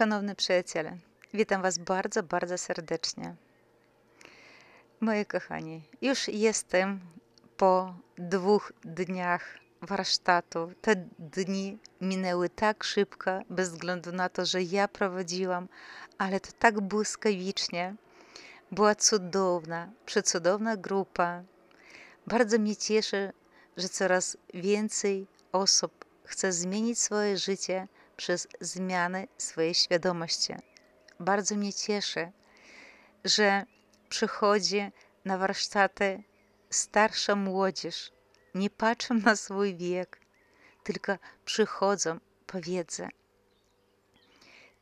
Szanowny przyjaciele, witam Was bardzo, bardzo serdecznie. Moi kochani, już jestem po dwóch dniach warsztatu. Te dni minęły tak szybko, bez względu na to, że ja prowadziłam, ale to tak błyskawicznie. Była cudowna, przecudowna grupa. Bardzo mnie cieszy, że coraz więcej osób chce zmienić swoje życie przez zmiany swojej świadomości. Bardzo mnie cieszy, że przychodzi na warsztaty starsza młodzież. Nie patrzą na swój wiek, tylko przychodzą po wiedzę.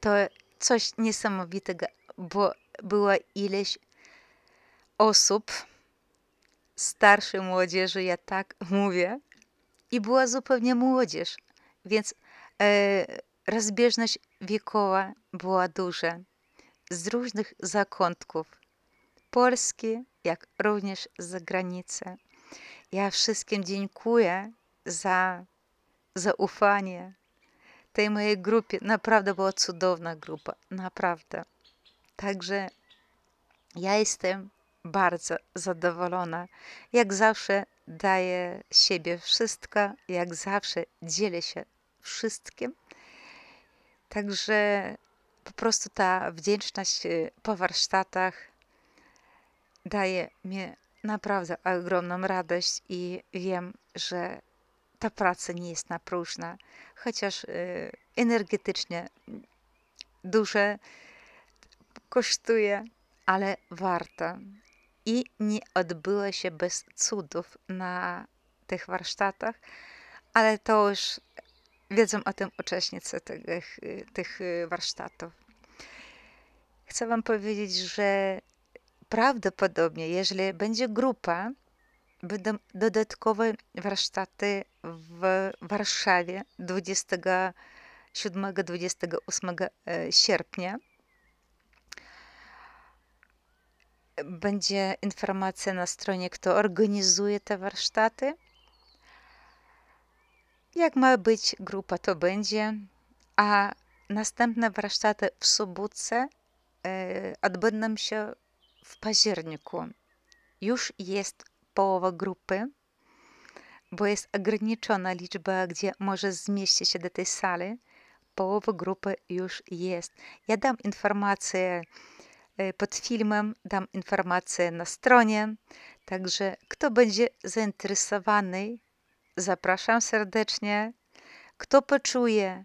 To coś niesamowitego, bo było ileś osób, starszej młodzieży, ja tak mówię, i była zupełnie młodzież, więc e, Rozbieżność wiekowa była duża, z różnych zakątków, Polski, jak również z zagranicy. Ja wszystkim dziękuję za zaufanie tej mojej grupie. Naprawdę była cudowna grupa, naprawdę. Także ja jestem bardzo zadowolona. Jak zawsze daję siebie wszystko, jak zawsze dzielę się wszystkim. Także po prostu ta wdzięczność y, po warsztatach daje mi naprawdę ogromną radość i wiem, że ta praca nie jest na próżna, chociaż y, energetycznie duże kosztuje, ale warta I nie odbyło się bez cudów na tych warsztatach, ale to już wiedzą o tym uczestnicy tych, tych warsztatów. Chcę Wam powiedzieć, że prawdopodobnie, jeżeli będzie grupa, będą dodatkowe warsztaty w Warszawie 27-28 e, sierpnia. Będzie informacja na stronie, kto organizuje te warsztaty. Jak ma być grupa, to będzie. A następne warsztaty w Sobótce e, odbędą się w październiku. Już jest połowa grupy, bo jest ograniczona liczba, gdzie może zmieścić się do tej sali. Połowa grupy już jest. Ja dam informację e, pod filmem, dam informację na stronie. Także kto będzie zainteresowany, zapraszam serdecznie. Kto poczuje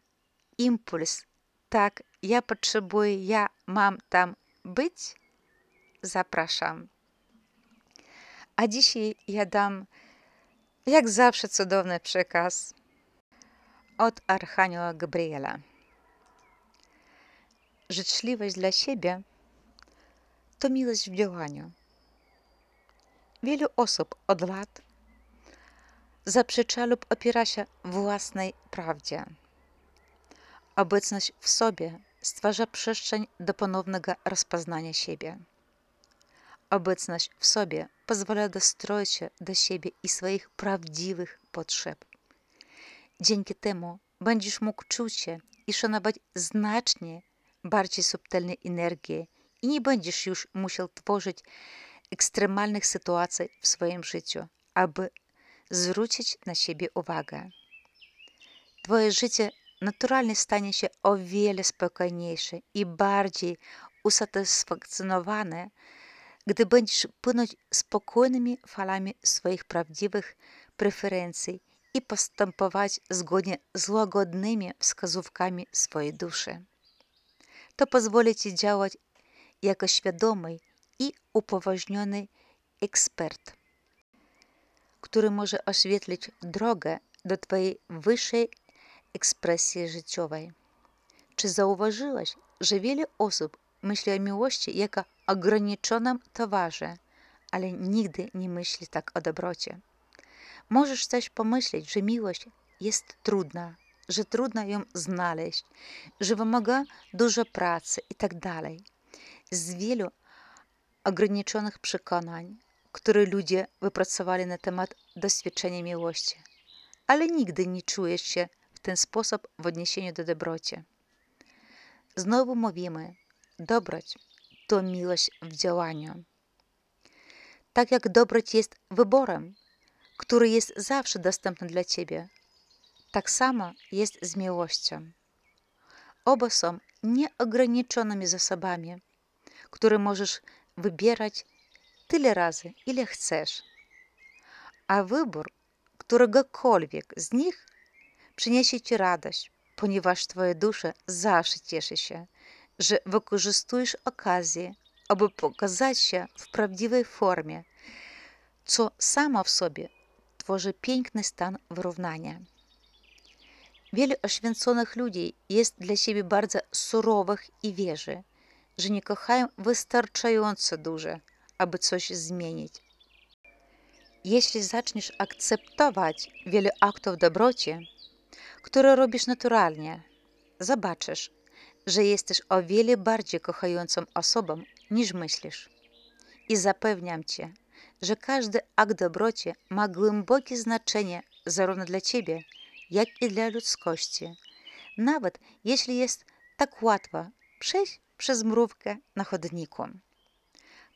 impuls, tak, ja potrzebuję, ja mam tam być, zapraszam. A dzisiaj ja dam, jak zawsze, cudowny przekaz od Archanioła Gabriela. Życzliwość dla siebie to miłość w działaniu. Wielu osób od lat zaprzecza lub opiera się własnej prawdzie. Obecność w sobie stwarza przestrzeń do ponownego rozpoznania siebie. Obecność w sobie pozwala dostroić się do siebie i swoich prawdziwych potrzeb. Dzięki temu będziesz mógł czuć się i szanować znacznie bardziej subtelne energie i nie będziesz już musiał tworzyć ekstremalnych sytuacji w swoim życiu, aby zwrócić na siebie uwagę. Twoje życie naturalnie stanie się o wiele spokojniejsze i bardziej usatysfakcjonowane, gdy będziesz płynąć spokojnymi falami swoich prawdziwych preferencji i postępować zgodnie z łagodnymi wskazówkami swojej duszy. To pozwoli Ci działać jako świadomy i upoważniony ekspert który może oświetlić drogę do Twojej wyższej ekspresji życiowej. Czy zauważyłeś, że wiele osób myśli o miłości jako ograniczonym towarze, ale nigdy nie myśli tak o dobrocie? Możesz też pomyśleć, że miłość jest trudna, że trudno ją znaleźć, że wymaga dużo pracy itd. Tak Z wielu ograniczonych przekonań, który ludzie wypracowali na temat doświadczenia miłości, ale nigdy nie czujesz się w ten sposób w odniesieniu do dobroci. Znowu mówimy, dobroć to miłość w działaniu. Tak jak dobroć jest wyborem, który jest zawsze dostępny dla ciebie, tak samo jest z miłością. Oba są nieograniczonymi zasobami, które możesz wybierać tyle razy, ile chcesz. A wybór któregokolwiek z nich przyniesie ci radość, ponieważ twoja dusza zawsze cieszy się, że wykorzystujesz okazję, aby pokazać się w prawdziwej formie, co samo w sobie tworzy piękny stan wyrównania. Wielu oświęconych ludzi jest dla siebie bardzo surowych i wierzy, że nie kochają wystarczająco dużo – aby coś zmienić. Jeśli zaczniesz akceptować wiele aktów dobroci, które robisz naturalnie, zobaczysz, że jesteś o wiele bardziej kochającą osobą niż myślisz. I zapewniam cię, że każdy akt dobroci ma głębokie znaczenie zarówno dla ciebie, jak i dla ludzkości. Nawet jeśli jest tak łatwo przejść przez mrówkę na chodniku.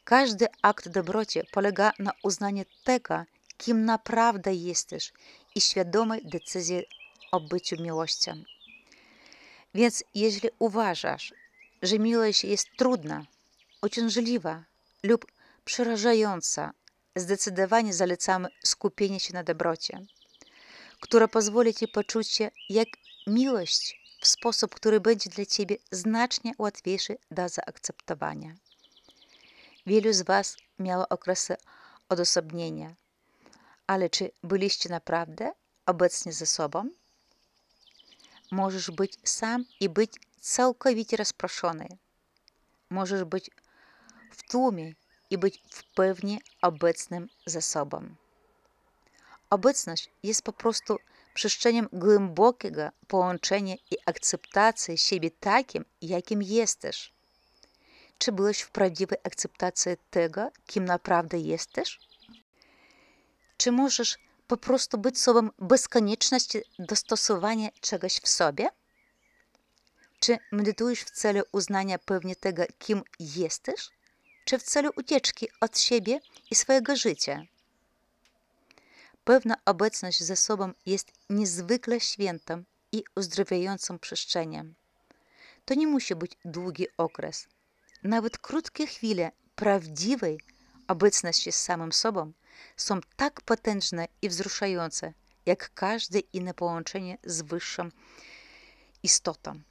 Każdy akt dobroci polega na uznaniu tego, kim naprawdę jesteś i świadomej decyzji o byciu miłością. Więc jeśli uważasz, że miłość jest trudna, uciążliwa lub przerażająca, zdecydowanie zalecamy skupienie się na dobrocie, która pozwoli Ci poczuć się jak miłość w sposób, który będzie dla Ciebie znacznie łatwiejszy do zaakceptowania. Wielu z Was miało okresy odosobnienia, ale czy byliście naprawdę obecni ze sobą? Możesz być sam i być całkowicie rozproszony. Możesz być w tłumie i być w pełni obecnym ze sobą. Obecność jest po prostu przestrzeniem głębokiego połączenia i akceptacji siebie takim, jakim jesteś. Czy byłeś w prawdziwej akceptacji tego, kim naprawdę jesteś? Czy możesz po prostu być sobą bez konieczności dostosowania czegoś w sobie? Czy medytujesz w celu uznania pewnie tego, kim jesteś? Czy w celu ucieczki od siebie i swojego życia? Pewna obecność ze sobą jest niezwykle świętą i uzdrawiającą przestrzenią. To nie musi być długi okres – nawet krótkie chwile prawdziwej obecności z samym sobą, są tak potężne i wzruszające, jak każde inne połączenie z wyższą istotą.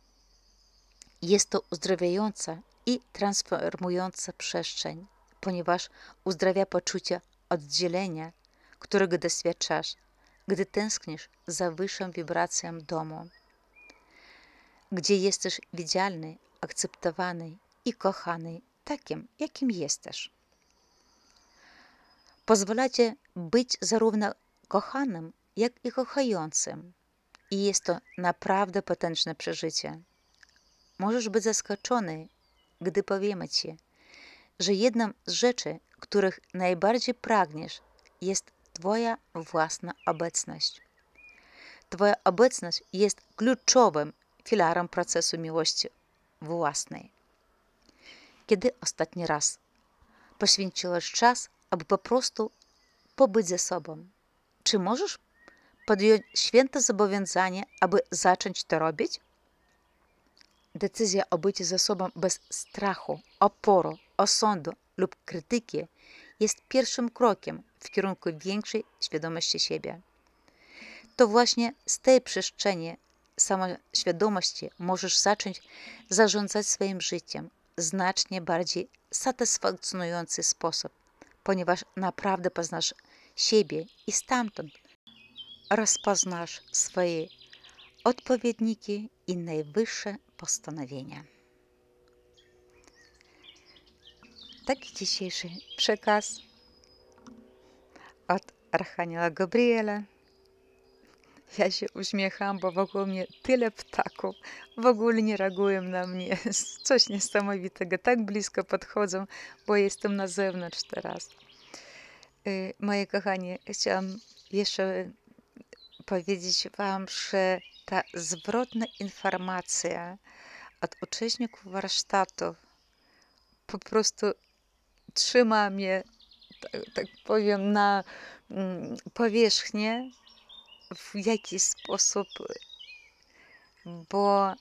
Jest to uzdrawiająca i transformująca przestrzeń, ponieważ uzdrawia poczucie oddzielenia, którego doświadczasz, gdy tęsknisz za wyższą wibracją domu, gdzie jesteś widzialny, akceptowany i kochany takim, jakim jesteś. Pozwalacie być zarówno kochanym, jak i kochającym. I jest to naprawdę potężne przeżycie. Możesz być zaskoczony, gdy powiemy ci, że jedną z rzeczy, których najbardziej pragniesz, jest Twoja własna obecność. Twoja obecność jest kluczowym filarem procesu miłości własnej kiedy ostatni raz poświęciłeś czas, aby po prostu pobyć ze sobą? Czy możesz podjąć święte zobowiązanie, aby zacząć to robić? Decyzja o bycie ze sobą bez strachu, oporu, osądu lub krytyki jest pierwszym krokiem w kierunku większej świadomości siebie. To właśnie z tej przestrzeni samoświadomości możesz zacząć zarządzać swoim życiem znacznie bardziej satysfakcjonujący sposób, ponieważ naprawdę poznasz siebie i stamtąd rozpoznasz swoje odpowiedniki i najwyższe postanowienia. Taki dzisiejszy przekaz od Archanioła Gabriela. Ja się uśmiecham, bo wokół mnie tyle ptaków. W ogóle nie reagują na mnie. Coś niesamowitego. Tak blisko podchodzą, bo jestem na zewnątrz teraz. Y, moje kochanie, chciałam jeszcze powiedzieć Wam, że ta zwrotna informacja od uczestników warsztatów po prostu trzyma mnie, tak, tak powiem, na mm, powierzchnię w jakiś sposób, bo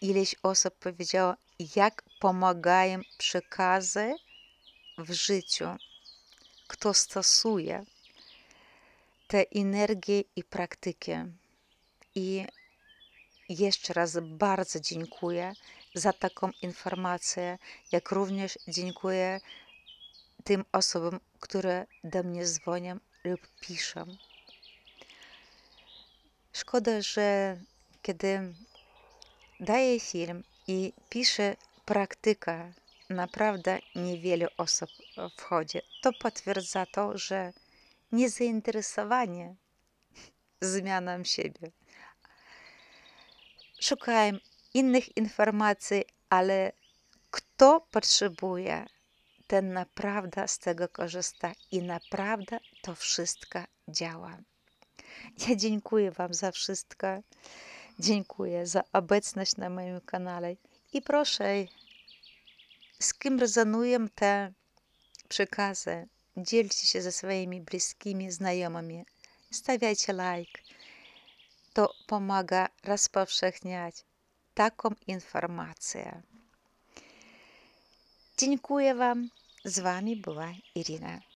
ileś osób powiedziało, jak pomagają przekazy w życiu, kto stosuje te energie i praktyki. I jeszcze raz bardzo dziękuję za taką informację, jak również dziękuję tym osobom, które do mnie dzwonią lub piszą. Szkoda, że kiedy daje film i pisze praktyka, naprawdę niewiele osób wchodzi. To potwierdza to, że niezainteresowanie zmianą siebie. Szukałem innych informacji, ale kto potrzebuje, ten naprawdę z tego korzysta i naprawdę to wszystko działa. Ja dziękuję Wam za wszystko. Dziękuję za obecność na moim kanale. I proszę, z kim rezonują te przekazy, dzielcie się ze swoimi bliskimi, znajomymi. Stawiajcie lajk. Like. To pomaga rozpowszechniać taką informację. Dziękuję Wam. Z Wami była Irina.